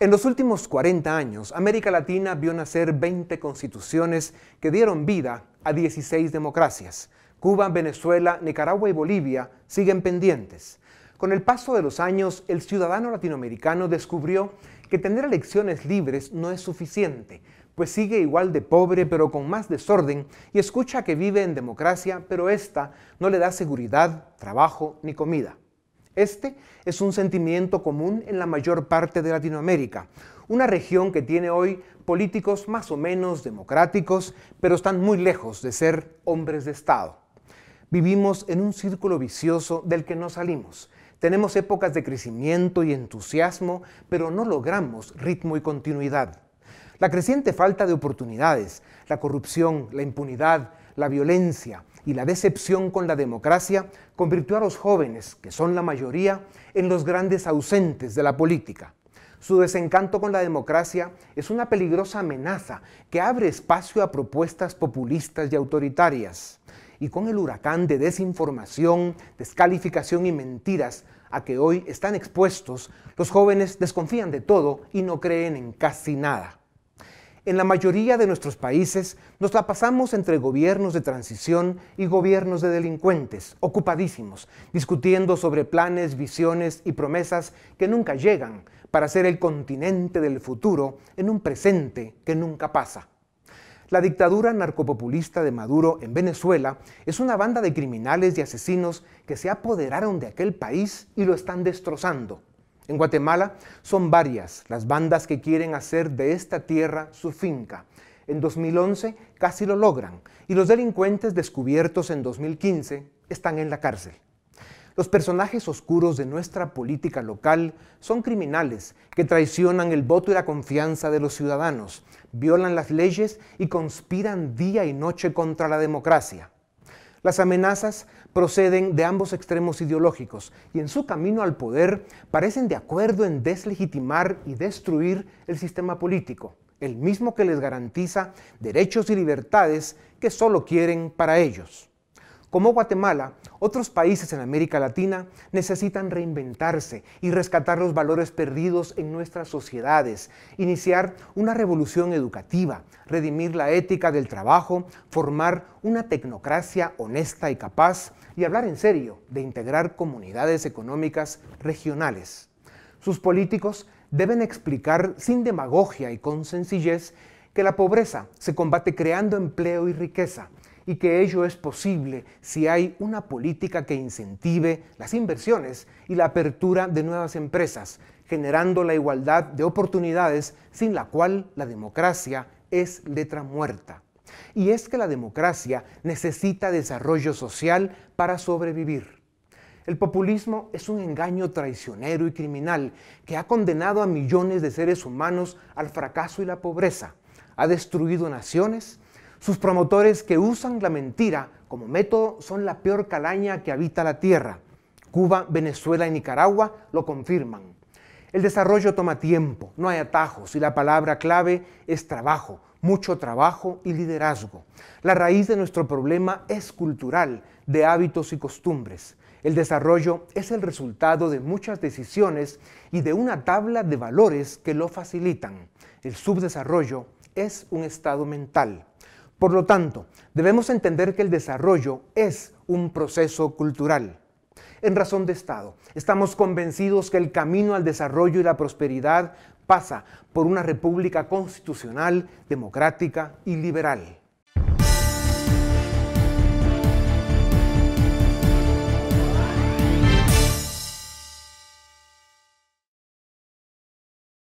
En los últimos 40 años, América Latina vio nacer 20 constituciones que dieron vida a 16 democracias. Cuba, Venezuela, Nicaragua y Bolivia siguen pendientes. Con el paso de los años, el ciudadano latinoamericano descubrió que tener elecciones libres no es suficiente, pues sigue igual de pobre pero con más desorden y escucha que vive en democracia, pero esta no le da seguridad, trabajo ni comida. Este es un sentimiento común en la mayor parte de Latinoamérica, una región que tiene hoy políticos más o menos democráticos, pero están muy lejos de ser hombres de Estado. Vivimos en un círculo vicioso del que no salimos. Tenemos épocas de crecimiento y entusiasmo, pero no logramos ritmo y continuidad. La creciente falta de oportunidades, la corrupción, la impunidad, la violencia y la decepción con la democracia convirtió a los jóvenes, que son la mayoría, en los grandes ausentes de la política. Su desencanto con la democracia es una peligrosa amenaza que abre espacio a propuestas populistas y autoritarias. Y con el huracán de desinformación, descalificación y mentiras a que hoy están expuestos, los jóvenes desconfían de todo y no creen en casi nada. En la mayoría de nuestros países nos la pasamos entre gobiernos de transición y gobiernos de delincuentes, ocupadísimos, discutiendo sobre planes, visiones y promesas que nunca llegan para ser el continente del futuro en un presente que nunca pasa. La dictadura narcopopulista de Maduro en Venezuela es una banda de criminales y asesinos que se apoderaron de aquel país y lo están destrozando. En Guatemala son varias las bandas que quieren hacer de esta tierra su finca. En 2011 casi lo logran y los delincuentes descubiertos en 2015 están en la cárcel. Los personajes oscuros de nuestra política local son criminales que traicionan el voto y la confianza de los ciudadanos, violan las leyes y conspiran día y noche contra la democracia. Las amenazas proceden de ambos extremos ideológicos y en su camino al poder parecen de acuerdo en deslegitimar y destruir el sistema político, el mismo que les garantiza derechos y libertades que solo quieren para ellos. Como Guatemala, otros países en América Latina necesitan reinventarse y rescatar los valores perdidos en nuestras sociedades, iniciar una revolución educativa, redimir la ética del trabajo, formar una tecnocracia honesta y capaz y hablar en serio de integrar comunidades económicas regionales. Sus políticos deben explicar sin demagogia y con sencillez que la pobreza se combate creando empleo y riqueza, y que ello es posible si hay una política que incentive las inversiones y la apertura de nuevas empresas, generando la igualdad de oportunidades sin la cual la democracia es letra muerta. Y es que la democracia necesita desarrollo social para sobrevivir. El populismo es un engaño traicionero y criminal que ha condenado a millones de seres humanos al fracaso y la pobreza, ha destruido naciones sus promotores que usan la mentira como método son la peor calaña que habita la tierra. Cuba, Venezuela y Nicaragua lo confirman. El desarrollo toma tiempo, no hay atajos y la palabra clave es trabajo, mucho trabajo y liderazgo. La raíz de nuestro problema es cultural, de hábitos y costumbres. El desarrollo es el resultado de muchas decisiones y de una tabla de valores que lo facilitan. El subdesarrollo es un estado mental. Por lo tanto, debemos entender que el desarrollo es un proceso cultural. En razón de Estado, estamos convencidos que el camino al desarrollo y la prosperidad pasa por una república constitucional, democrática y liberal.